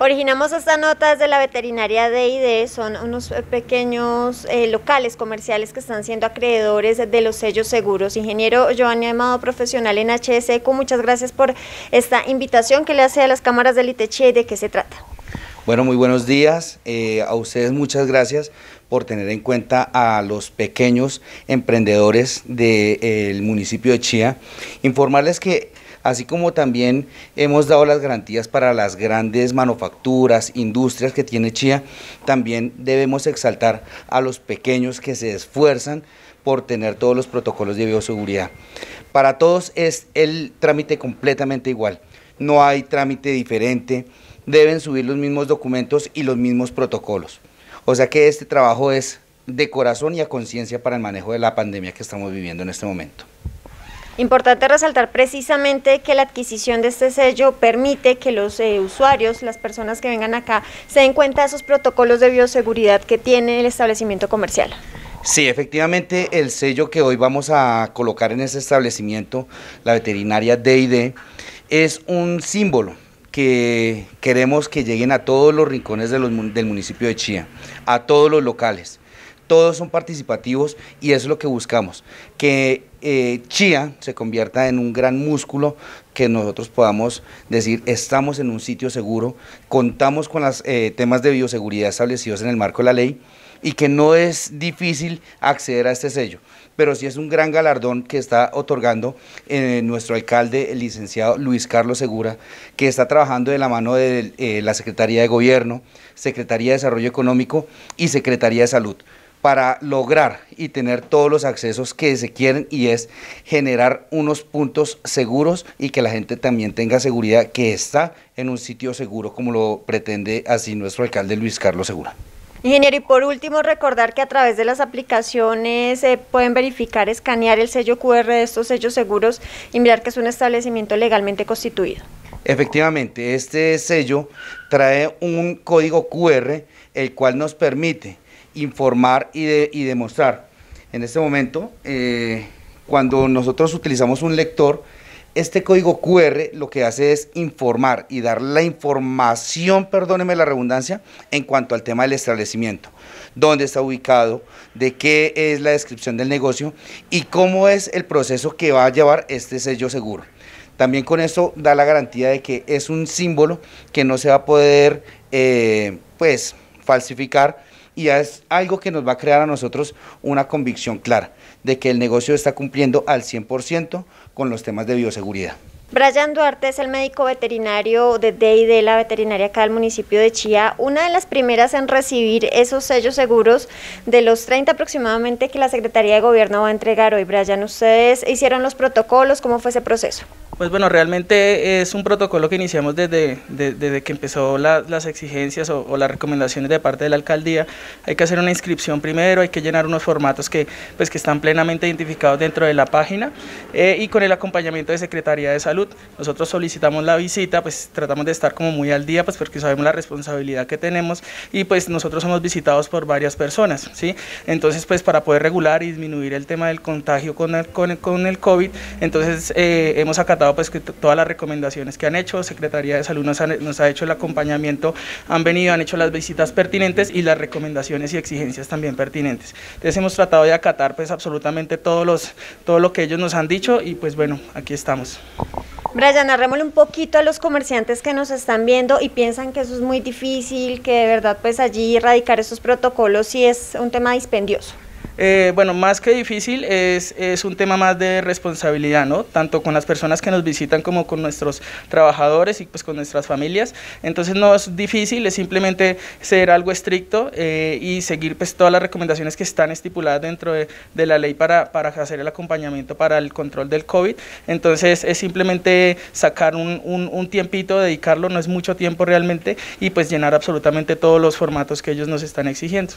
Originamos esta nota desde la veterinaria de ID, son unos eh, pequeños eh, locales comerciales que están siendo acreedores de los sellos seguros. Ingeniero Giovanni Amado, profesional en HSECO, muchas gracias por esta invitación que le hace a las cámaras del ITCHI y de qué se trata. Bueno, muy buenos días. Eh, a ustedes muchas gracias por tener en cuenta a los pequeños emprendedores del municipio de Chía. Informarles que así como también hemos dado las garantías para las grandes manufacturas, industrias que tiene Chía, también debemos exaltar a los pequeños que se esfuerzan por tener todos los protocolos de bioseguridad. Para todos es el trámite completamente igual, no hay trámite diferente, deben subir los mismos documentos y los mismos protocolos. O sea que este trabajo es de corazón y a conciencia para el manejo de la pandemia que estamos viviendo en este momento. Importante resaltar precisamente que la adquisición de este sello permite que los eh, usuarios, las personas que vengan acá, se den cuenta de esos protocolos de bioseguridad que tiene el establecimiento comercial. Sí, efectivamente, el sello que hoy vamos a colocar en ese establecimiento, la veterinaria DID, es un símbolo que queremos que lleguen a todos los rincones del municipio de Chía, a todos los locales todos son participativos y eso es lo que buscamos, que eh, Chía se convierta en un gran músculo que nosotros podamos decir estamos en un sitio seguro, contamos con los eh, temas de bioseguridad establecidos en el marco de la ley y que no es difícil acceder a este sello, pero sí es un gran galardón que está otorgando eh, nuestro alcalde, el licenciado Luis Carlos Segura, que está trabajando de la mano de eh, la Secretaría de Gobierno, Secretaría de Desarrollo Económico y Secretaría de Salud para lograr y tener todos los accesos que se quieren y es generar unos puntos seguros y que la gente también tenga seguridad que está en un sitio seguro como lo pretende así nuestro alcalde Luis Carlos Segura. Ingeniero, y por último, recordar que a través de las aplicaciones se eh, pueden verificar, escanear el sello QR de estos sellos seguros y mirar que es un establecimiento legalmente constituido. Efectivamente, este sello trae un código QR el cual nos permite informar y, demostrar. En este momento, eh, cuando nosotros utilizamos un lector, este código QR lo que hace es informar y dar la información, perdóneme la redundancia, en cuanto al tema del establecimiento, dónde está ubicado, de qué es la descripción del negocio y cómo es el proceso que va a llevar este sello seguro. También con eso da la garantía de que es un símbolo que no se va a poder eh, pues, falsificar y es algo que nos va a crear a nosotros una convicción clara de que el negocio está cumpliendo al 100% con los temas de bioseguridad. Brian Duarte es el médico veterinario de Day de la veterinaria acá del municipio de Chía, una de las primeras en recibir esos sellos seguros de los 30 aproximadamente que la Secretaría de Gobierno va a entregar hoy. Brian, ¿ustedes hicieron los protocolos? ¿Cómo fue ese proceso? Pues bueno, realmente es un protocolo que iniciamos desde, que empezó las exigencias o, las recomendaciones de parte de la alcaldía. Hay que hacer una inscripción primero, hay que llenar unos formatos que, pues, que están plenamente identificados dentro de la página. Eh, y con el acompañamiento de Secretaría de Salud. Nosotros solicitamos la visita, pues tratamos de estar como muy al día, pues porque sabemos la responsabilidad que tenemos y pues nosotros somos visitados por varias personas, ¿sí? Entonces, pues para poder regular y disminuir el tema del contagio con el, con el, COVID, entonces eh, hemos acatado pues todas las recomendaciones que han hecho, Secretaría de Salud nos ha, nos ha hecho el acompañamiento, han venido, han hecho las visitas pertinentes y las recomendaciones y exigencias también pertinentes. Entonces hemos tratado de acatar pues absolutamente todos los, todo lo que ellos nos han dicho dicho y pues bueno, aquí estamos. Brian, narrémosle un poquito a los comerciantes que nos están viendo y piensan que eso es muy difícil, que de verdad pues allí erradicar esos protocolos sí es un tema dispendioso. Eh, bueno, más que difícil es, es, un tema más de responsabilidad, ¿no? Tanto con las personas que nos visitan como con nuestros trabajadores y pues con nuestras familias. Entonces no es difícil, es simplemente ser algo estricto eh, y seguir pues todas las recomendaciones que están estipuladas dentro de, la ley para, para, hacer el acompañamiento para el control del COVID. Entonces es simplemente sacar un, un, un tiempito, dedicarlo, no es mucho tiempo realmente, y pues llenar absolutamente todos los formatos que ellos nos están exigiendo.